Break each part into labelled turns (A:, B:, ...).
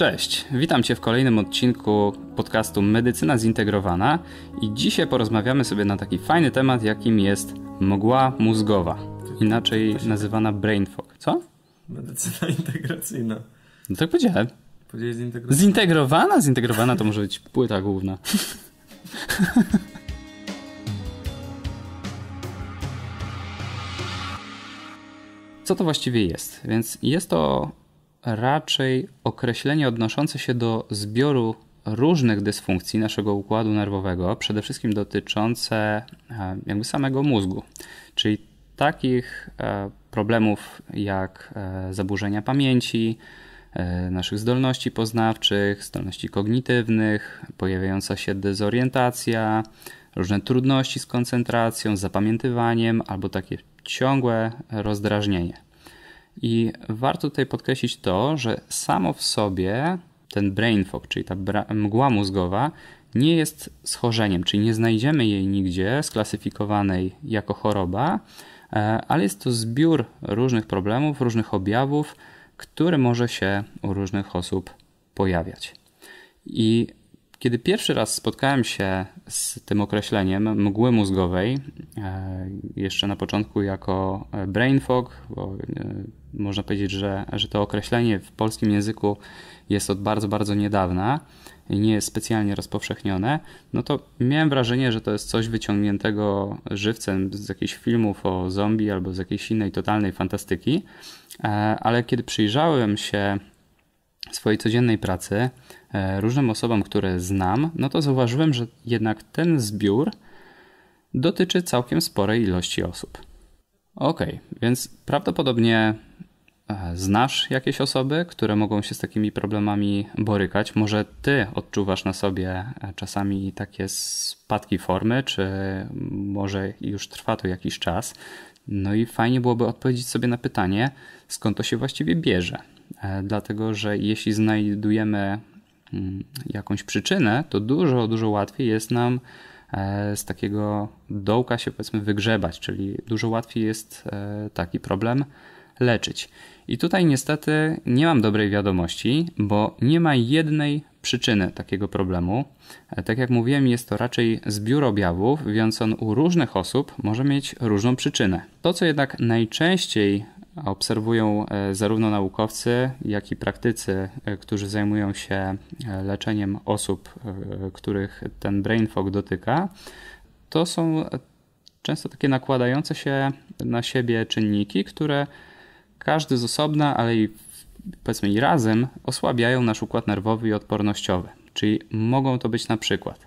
A: Cześć, witam Cię w kolejnym odcinku podcastu Medycyna Zintegrowana i dzisiaj porozmawiamy sobie na taki fajny temat, jakim jest mgła mózgowa, inaczej nazywana brain fog. Co? Medycyna integracyjna. No tak powiedziałem. Powiedziałeś zintegrowana? Zintegrowana? Zintegrowana to może być płyta główna. Co to właściwie jest? Więc jest to raczej określenie odnoszące się do zbioru różnych dysfunkcji naszego układu nerwowego, przede wszystkim dotyczące e, jakby samego mózgu, czyli takich e, problemów jak e, zaburzenia pamięci, naszych zdolności poznawczych, zdolności kognitywnych, pojawiająca się dezorientacja, różne trudności z koncentracją, z zapamiętywaniem albo takie ciągłe rozdrażnienie i warto tutaj podkreślić to, że samo w sobie ten brain fog, czyli ta mgła mózgowa, nie jest schorzeniem, czyli nie znajdziemy jej nigdzie sklasyfikowanej jako choroba, e, ale jest to zbiór różnych problemów, różnych objawów, który może się u różnych osób pojawiać. I kiedy pierwszy raz spotkałem się z tym określeniem mgły mózgowej, e, jeszcze na początku jako brain fog, bo e, można powiedzieć, że, że to określenie w polskim języku jest od bardzo, bardzo niedawna i nie jest specjalnie rozpowszechnione, no to miałem wrażenie, że to jest coś wyciągniętego żywcem z jakichś filmów o zombie albo z jakiejś innej totalnej fantastyki, e, ale kiedy przyjrzałem się swojej codziennej pracy e, różnym osobom, które znam, no to zauważyłem, że jednak ten zbiór dotyczy całkiem sporej ilości osób. Okej, okay, więc prawdopodobnie e, znasz jakieś osoby, które mogą się z takimi problemami borykać. Może ty odczuwasz na sobie e, czasami takie spadki formy, czy może już trwa to jakiś czas. No i fajnie byłoby odpowiedzieć sobie na pytanie, skąd to się właściwie bierze. E, dlatego, że jeśli znajdujemy mm, jakąś przyczynę, to dużo, dużo łatwiej jest nam E, z takiego dołka się powiedzmy wygrzebać, czyli dużo łatwiej jest e, taki problem leczyć. I tutaj niestety nie mam dobrej wiadomości, bo nie ma jednej przyczyny takiego problemu. E, tak jak mówiłem, jest to raczej zbiór objawów, więc on u różnych osób może mieć różną przyczynę. To, co jednak najczęściej obserwują e, zarówno naukowcy, jak i praktycy, e, którzy zajmują się e, leczeniem osób, których ten brain fog dotyka. To są często takie nakładające się na siebie czynniki, które każdy z osobna, ale i powiedzmy i razem osłabiają nasz układ nerwowy i odpornościowy. Czyli mogą to być na przykład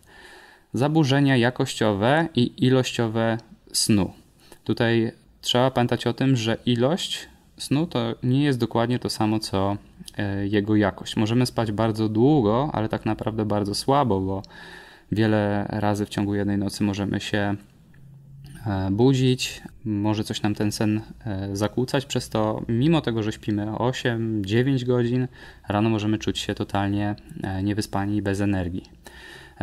A: zaburzenia jakościowe i ilościowe snu. Tutaj trzeba pamiętać o tym, że ilość snu to nie jest dokładnie to samo co e, jego jakość. Możemy spać bardzo długo, ale tak naprawdę bardzo słabo, bo wiele razy w ciągu jednej nocy możemy się e, budzić, może coś nam ten sen e, zakłócać, przez to mimo tego, że śpimy 8-9 godzin, rano możemy czuć się totalnie niewyspani i bez energii.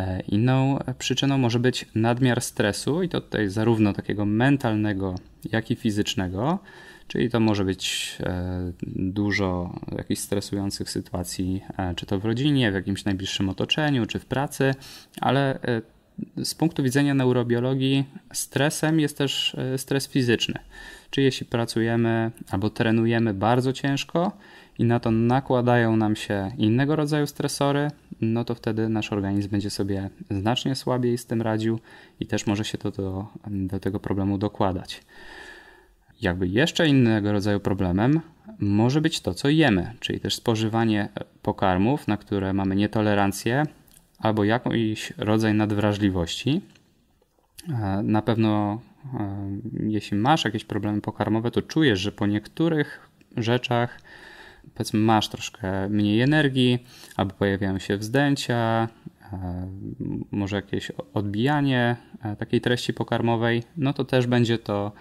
A: E, inną przyczyną może być nadmiar stresu i to tutaj zarówno takiego mentalnego, jak i fizycznego, czyli to może być e, dużo jakichś stresujących sytuacji, e, czy to w rodzinie, w jakimś najbliższym otoczeniu, czy w pracy, ale z punktu widzenia neurobiologii stresem jest też stres fizyczny. Czyli jeśli pracujemy albo trenujemy bardzo ciężko, i na to nakładają nam się innego rodzaju stresory, no to wtedy nasz organizm będzie sobie znacznie słabiej z tym radził i też może się to do, do tego problemu dokładać. Jakby jeszcze innego rodzaju problemem może być to, co jemy, czyli też spożywanie pokarmów, na które mamy nietolerancję albo jakiś rodzaj nadwrażliwości. E, na pewno, e, jeśli masz jakieś problemy pokarmowe, to czujesz, że po niektórych rzeczach powiedzmy masz troszkę mniej energii, albo pojawiają się wzdęcia, e, może jakieś odbijanie e, takiej treści pokarmowej, no to też będzie to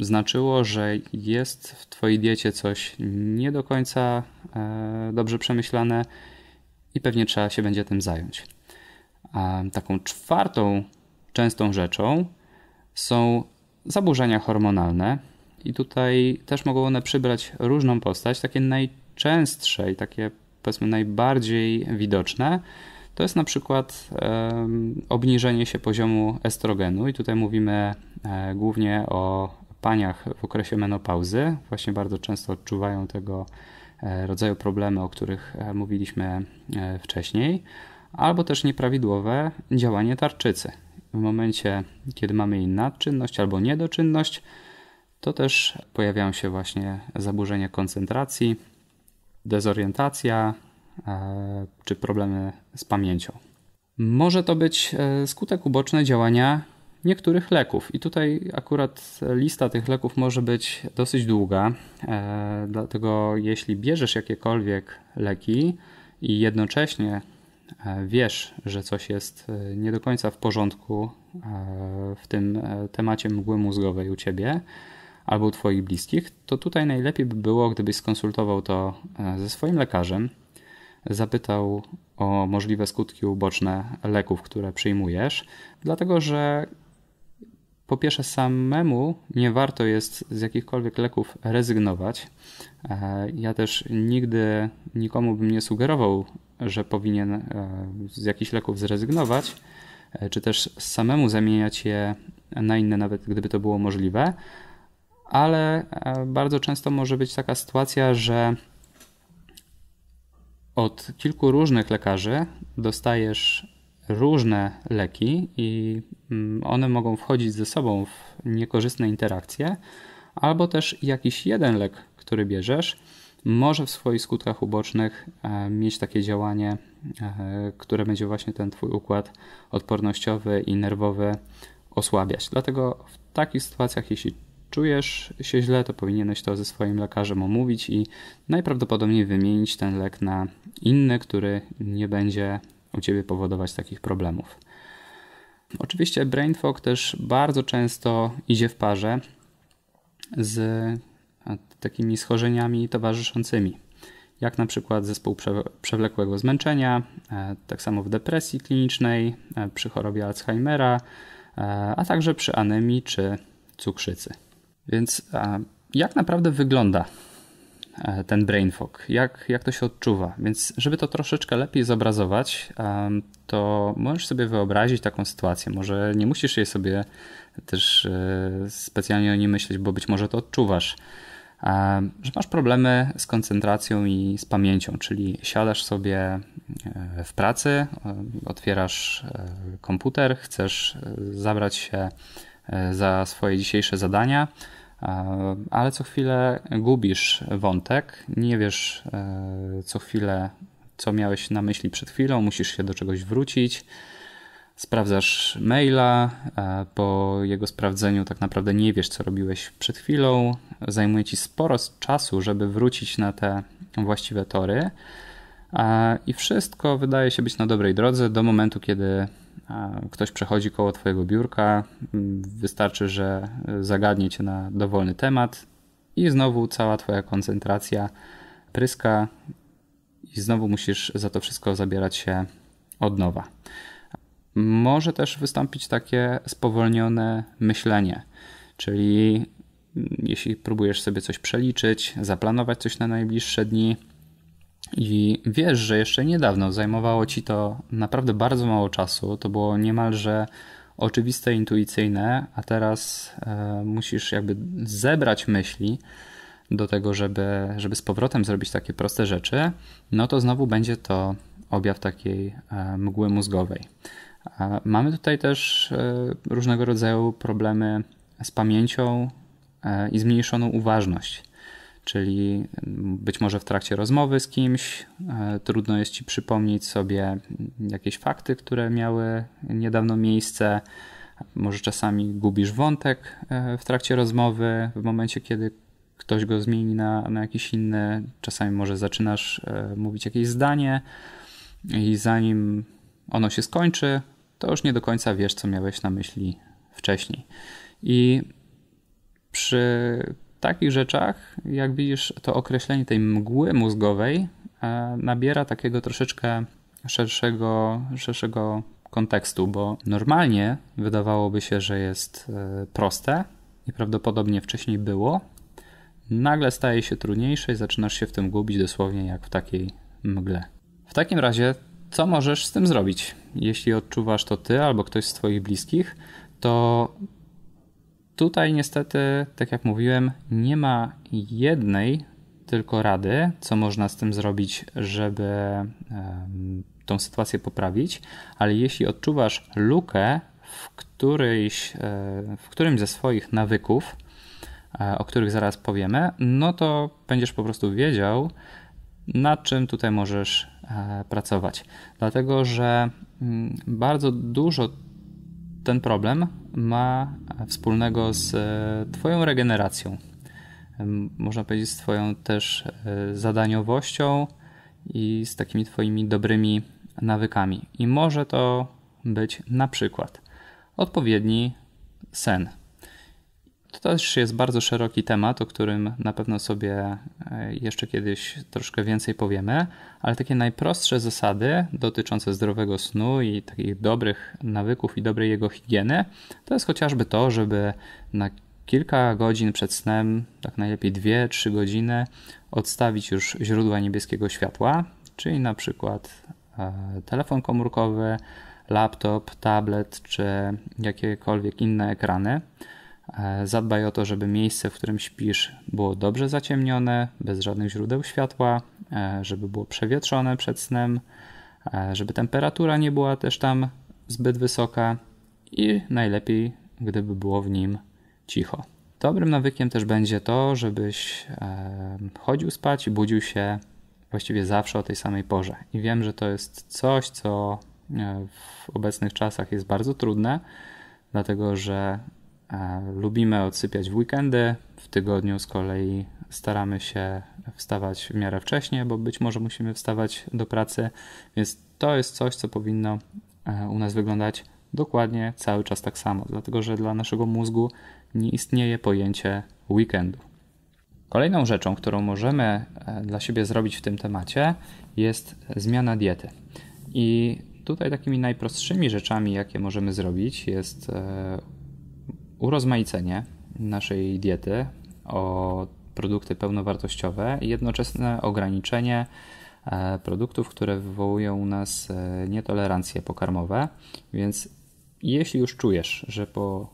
A: znaczyło, że jest w Twojej diecie coś nie do końca e, dobrze przemyślane i pewnie trzeba się będzie tym zająć. taką czwartą częstą rzeczą są zaburzenia hormonalne, i tutaj też mogą one przybrać różną postać. Takie najczęstsze i takie powiedzmy najbardziej widoczne to jest na przykład obniżenie się poziomu estrogenu i tutaj mówimy e, głównie o paniach w okresie menopauzy. Właśnie bardzo często odczuwają tego e, rodzaju problemy, o których e, mówiliśmy wcześniej, albo też nieprawidłowe działanie tarczycy. W momencie, kiedy mamy jej nadczynność albo niedoczynność, to też pojawiają się właśnie zaburzenia koncentracji, dezorientacja e, czy problemy z pamięcią. Może to być e, skutek uboczny działania niektórych leków. I tutaj akurat lista tych leków może być dosyć długa, e, dlatego jeśli bierzesz jakiekolwiek leki i jednocześnie wiesz, że coś jest nie do końca w porządku w tym temacie mgły mózgowej u ciebie, albo u Twoich bliskich, to tutaj najlepiej by było, gdybyś skonsultował to e, ze swoim lekarzem, zapytał o możliwe skutki uboczne leków, które przyjmujesz, dlatego że po pierwsze samemu nie warto jest z jakichkolwiek leków rezygnować. E, ja też nigdy nikomu bym nie sugerował, że powinien e, z jakichś leków zrezygnować, czy też samemu zamieniać je na inne, nawet gdyby to było możliwe ale e, bardzo często może być taka sytuacja, że od kilku różnych lekarzy dostajesz różne leki i mm, one mogą wchodzić ze sobą w niekorzystne interakcje, albo też jakiś jeden lek, który bierzesz, może w swoich skutkach ubocznych e, mieć takie działanie, e, które będzie właśnie ten Twój układ odpornościowy i nerwowy osłabiać. Dlatego w takich sytuacjach, jeśli czujesz się źle, to powinieneś to ze swoim lekarzem omówić i najprawdopodobniej wymienić ten lek na inny, który nie będzie u ciebie powodować takich problemów. Oczywiście brain fog też bardzo często idzie w parze z takimi schorzeniami towarzyszącymi, jak na przykład zespół przewlekłego zmęczenia, e, tak samo w depresji klinicznej, e, przy chorobie Alzheimera, e, a także przy anemii czy cukrzycy. Więc jak naprawdę wygląda ten brain fog? Jak, jak to się odczuwa? Więc żeby to troszeczkę lepiej zobrazować, to możesz sobie wyobrazić taką sytuację. Może nie musisz jej sobie też e, specjalnie o niej myśleć, bo być może to odczuwasz. Że masz problemy z koncentracją i z pamięcią, czyli siadasz sobie e, w pracy, e, otwierasz komputer, chcesz zabrać się E, za swoje dzisiejsze zadania, e, ale co chwilę gubisz wątek, nie wiesz e, co chwilę, co miałeś na myśli przed chwilą, musisz się do czegoś wrócić. Sprawdzasz maila, po jego sprawdzeniu tak naprawdę nie wiesz, co robiłeś przed chwilą. Zajmuje ci sporo czasu, żeby wrócić na te właściwe tory. I wszystko wydaje się być na dobrej drodze do momentu, kiedy ktoś przechodzi koło Twojego biurka, wystarczy, że zagadnie Cię na dowolny temat i znowu cała Twoja koncentracja pryska i znowu musisz za to wszystko zabierać się od nowa. Może też wystąpić takie spowolnione myślenie, czyli jeśli próbujesz sobie coś przeliczyć, zaplanować coś na najbliższe dni, i wiesz, że jeszcze niedawno zajmowało ci to naprawdę bardzo mało czasu, to było niemalże oczywiste, intuicyjne, a teraz e, musisz jakby zebrać myśli do tego, żeby, żeby z powrotem zrobić takie proste rzeczy, no to znowu będzie to objaw takiej e, mgły mózgowej. E, mamy tutaj też e, różnego rodzaju problemy z pamięcią e, i zmniejszoną uważność czyli być może w trakcie rozmowy z kimś e, trudno jest ci przypomnieć sobie jakieś fakty, które miały niedawno miejsce. Może czasami gubisz wątek e, w trakcie rozmowy, w momencie kiedy ktoś go zmieni na, na jakiś inny, czasami może zaczynasz e, mówić jakieś zdanie i zanim ono się skończy, to już nie do końca wiesz, co miałeś na myśli wcześniej. I przy takich rzeczach, jak widzisz, to określenie tej mgły mózgowej e, nabiera takiego troszeczkę szerszego, szerszego kontekstu, bo normalnie wydawałoby się, że jest e, proste i prawdopodobnie wcześniej było. Nagle staje się trudniejsze i zaczynasz się w tym gubić dosłownie jak w takiej mgle. W takim razie, co możesz z tym zrobić? Jeśli odczuwasz to ty albo ktoś z Twoich bliskich, to Tutaj niestety, tak jak mówiłem, nie ma jednej tylko rady, co można z tym zrobić, żeby tą sytuację poprawić, ale jeśli odczuwasz lukę w, którejś, e, w którymś ze swoich nawyków, e, o których zaraz powiemy, no to będziesz po prostu wiedział, na czym tutaj możesz e, pracować. Dlatego, że mm, bardzo dużo ten problem ma wspólnego z e, Twoją regeneracją. Można powiedzieć, z Twoją też e, zadaniowością i z takimi Twoimi dobrymi nawykami. I może to być na przykład odpowiedni sen, to też jest bardzo szeroki temat, o którym na pewno sobie e, jeszcze kiedyś troszkę więcej powiemy, ale takie najprostsze zasady dotyczące zdrowego snu i takich dobrych nawyków i dobrej jego higieny, to jest chociażby to, żeby na kilka godzin przed snem, tak najlepiej 2-3 godziny, odstawić już źródła niebieskiego światła, czyli na przykład e, telefon komórkowy, laptop, tablet czy jakiekolwiek inne ekrany. E, zadbaj o to, żeby miejsce, w którym śpisz, było dobrze zaciemnione, bez żadnych źródeł światła, e, żeby było przewietrzone przed snem, e, żeby temperatura nie była też tam zbyt wysoka i najlepiej, gdyby było w nim cicho. Dobrym nawykiem też będzie to, żebyś chodził spać i budził się właściwie zawsze o tej samej porze. I wiem, że to jest coś, co w obecnych czasach jest bardzo trudne, dlatego że E, lubimy odsypiać w weekendy, w tygodniu z kolei staramy się wstawać w miarę wcześnie, bo być może musimy wstawać do pracy, więc to jest coś, co powinno e, u nas wyglądać dokładnie cały czas tak samo, dlatego że dla naszego mózgu nie istnieje pojęcie weekendu. Kolejną rzeczą, którą możemy e, dla siebie zrobić w tym temacie, jest zmiana diety. I tutaj takimi najprostszymi rzeczami, jakie możemy zrobić, jest urozmaicenie naszej diety o produkty pełnowartościowe i jednoczesne ograniczenie e, produktów, które wywołują u nas e, nietolerancje pokarmowe. Więc jeśli już czujesz, że po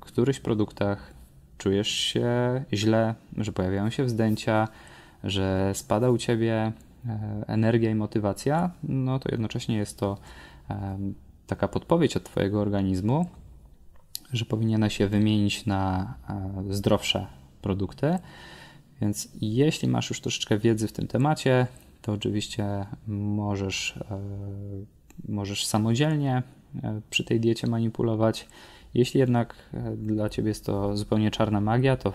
A: którychś produktach czujesz się źle, że pojawiają się wzdęcia, że spada u ciebie e, energia i motywacja, no to jednocześnie jest to taka podpowiedź od twojego organizmu, że powinieneś się wymienić na e, zdrowsze produkty. Więc jeśli masz już troszeczkę wiedzy w tym temacie, to oczywiście możesz, e, możesz samodzielnie e, przy tej diecie manipulować. Jeśli jednak dla ciebie jest to zupełnie czarna magia, to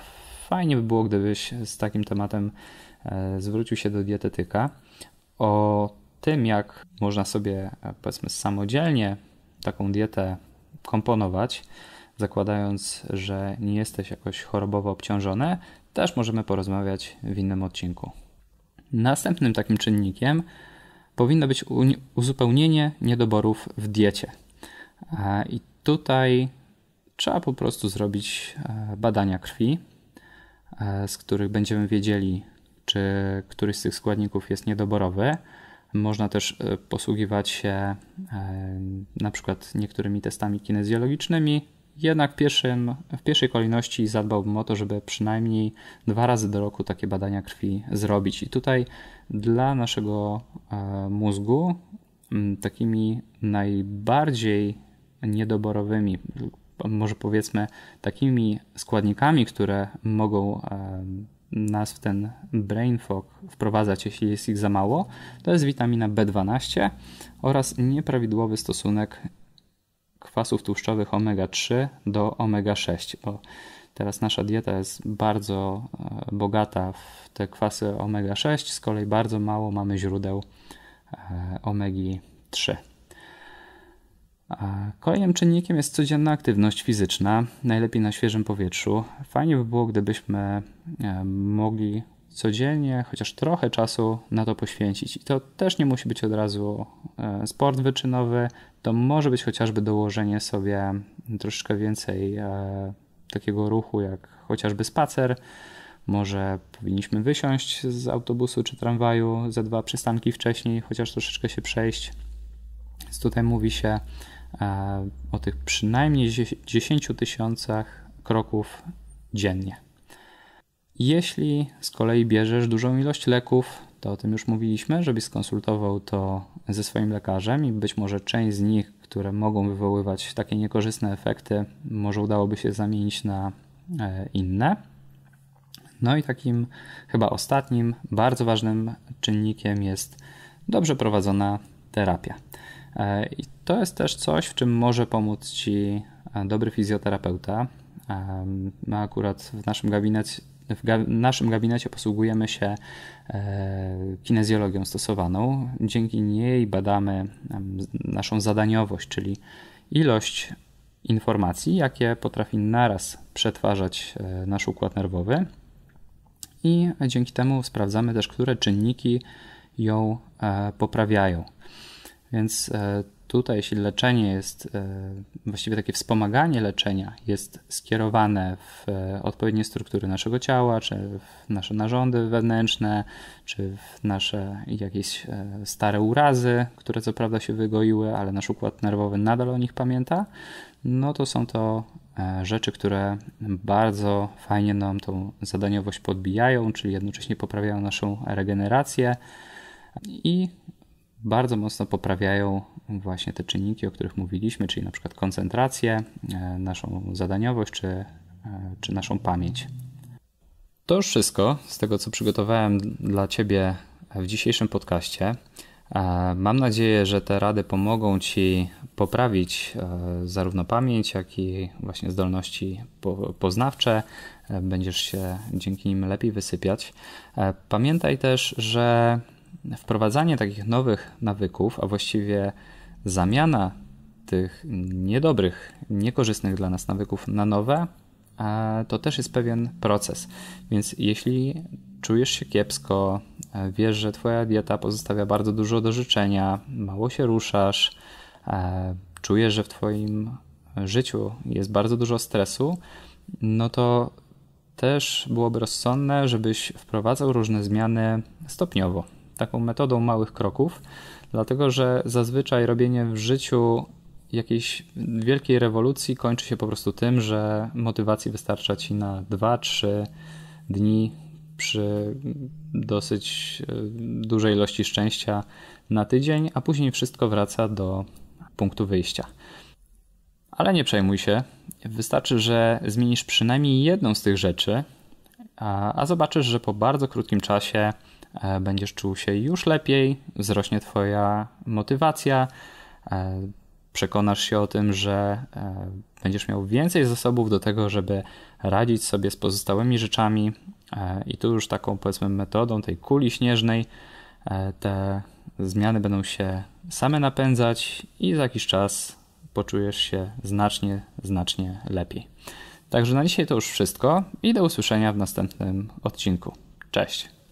A: fajnie by było, gdybyś z takim tematem zwrócił się do dietetyka. O tym, jak można sobie powiedzmy samodzielnie taką dietę komponować, zakładając, że nie jesteś jakoś chorobowo obciążony, też możemy porozmawiać w innym odcinku. Następnym takim czynnikiem powinno być uzupełnienie niedoborów w diecie. I tutaj trzeba po prostu zrobić e, badania krwi, e, z których będziemy wiedzieli, czy któryś z tych składników jest niedoborowy. Można też e, posługiwać się na przykład niektórymi testami kinezjologicznymi, jednak pierwszym, w pierwszej kolejności zadbałbym o to, żeby przynajmniej dwa razy do roku takie badania krwi zrobić. I tutaj dla naszego e, mózgu mm, takimi najbardziej niedoborowymi, może powiedzmy takimi składnikami, które mogą e, nas w ten brain fog wprowadzać, jeśli jest ich za mało, to jest witamina B12 oraz nieprawidłowy stosunek kwasów tłuszczowych omega-3 do omega-6. Bo teraz nasza dieta jest bardzo e, bogata w te kwasy omega-6, z kolei bardzo mało mamy źródeł e, omegi-3. Kolejnym czynnikiem jest codzienna aktywność fizyczna, najlepiej na świeżym powietrzu. Fajnie by było, gdybyśmy e, mogli codziennie chociaż trochę czasu na to poświęcić. I to też nie musi być od razu sport wyczynowy, to może być chociażby dołożenie sobie troszeczkę więcej e, takiego ruchu, jak chociażby spacer. Może powinniśmy wysiąść z autobusu czy tramwaju za dwa przystanki wcześniej, chociaż troszeczkę się przejść. Więc tutaj mówi się e, o tych przynajmniej 10 tysiącach kroków dziennie. Jeśli z kolei bierzesz dużą ilość leków, to o tym już mówiliśmy, żebyś skonsultował to ze swoim lekarzem i być może część z nich, które mogą wywoływać takie niekorzystne efekty, może udałoby się zamienić na e, inne. No i takim chyba ostatnim, bardzo ważnym czynnikiem jest dobrze prowadzona terapia. E, I to jest też coś, w czym może pomóc Ci e, dobry fizjoterapeuta. My akurat w naszym gabinecie, w naszym gabinecie posługujemy się e, kinezjologią stosowaną. Dzięki niej badamy naszą zadaniowość, czyli ilość informacji, jakie potrafi naraz przetwarzać e, nasz układ nerwowy. I dzięki temu sprawdzamy też, które czynniki ją e, poprawiają. Więc Tutaj, jeśli leczenie jest, e, właściwie takie wspomaganie leczenia jest skierowane w e, odpowiednie struktury naszego ciała, czy w nasze narządy wewnętrzne, czy w nasze jakieś e, stare urazy, które co prawda się wygoiły, ale nasz układ nerwowy nadal o nich pamięta, no to są to rzeczy, które bardzo fajnie nam tą zadaniowość podbijają, czyli jednocześnie poprawiają naszą regenerację i bardzo mocno poprawiają właśnie te czynniki, o których mówiliśmy, czyli na przykład koncentrację, e, naszą zadaniowość czy, e, czy naszą pamięć. To już wszystko z tego, co przygotowałem dla Ciebie w dzisiejszym podcaście. E, mam nadzieję, że te rady pomogą Ci poprawić zarówno pamięć, jak i właśnie zdolności poznawcze. Będziesz się dzięki nim lepiej wysypiać. Pamiętaj też, że wprowadzanie takich nowych nawyków, a właściwie zamiana tych niedobrych, niekorzystnych dla nas nawyków na nowe, to też jest pewien proces. Więc jeśli czujesz się kiepsko, e, wiesz, że Twoja dieta pozostawia bardzo dużo do życzenia, mało się ruszasz, e, czujesz, że w Twoim życiu jest bardzo dużo stresu, no to też byłoby rozsądne, żebyś wprowadzał różne zmiany stopniowo, taką metodą małych kroków, dlatego że zazwyczaj robienie w życiu jakiejś wielkiej rewolucji kończy się po prostu tym, że motywacji wystarcza ci na 2-3 dni przy dosyć y, dużej ilości szczęścia na tydzień, a później wszystko wraca do punktu wyjścia. Ale nie przejmuj się, wystarczy, że zmienisz przynajmniej jedną z tych rzeczy, a, a zobaczysz, że po bardzo krótkim czasie E, będziesz czuł się już lepiej, wzrośnie Twoja motywacja, e, przekonasz się o tym, że e, będziesz miał więcej zasobów do tego, żeby radzić sobie z pozostałymi rzeczami i tu już taką powiedzmy metodą tej kuli śnieżnej te zmiany będą się same napędzać i za jakiś czas poczujesz się znacznie, znacznie lepiej. Także na dzisiaj to już wszystko i do usłyszenia w następnym odcinku. Cześć!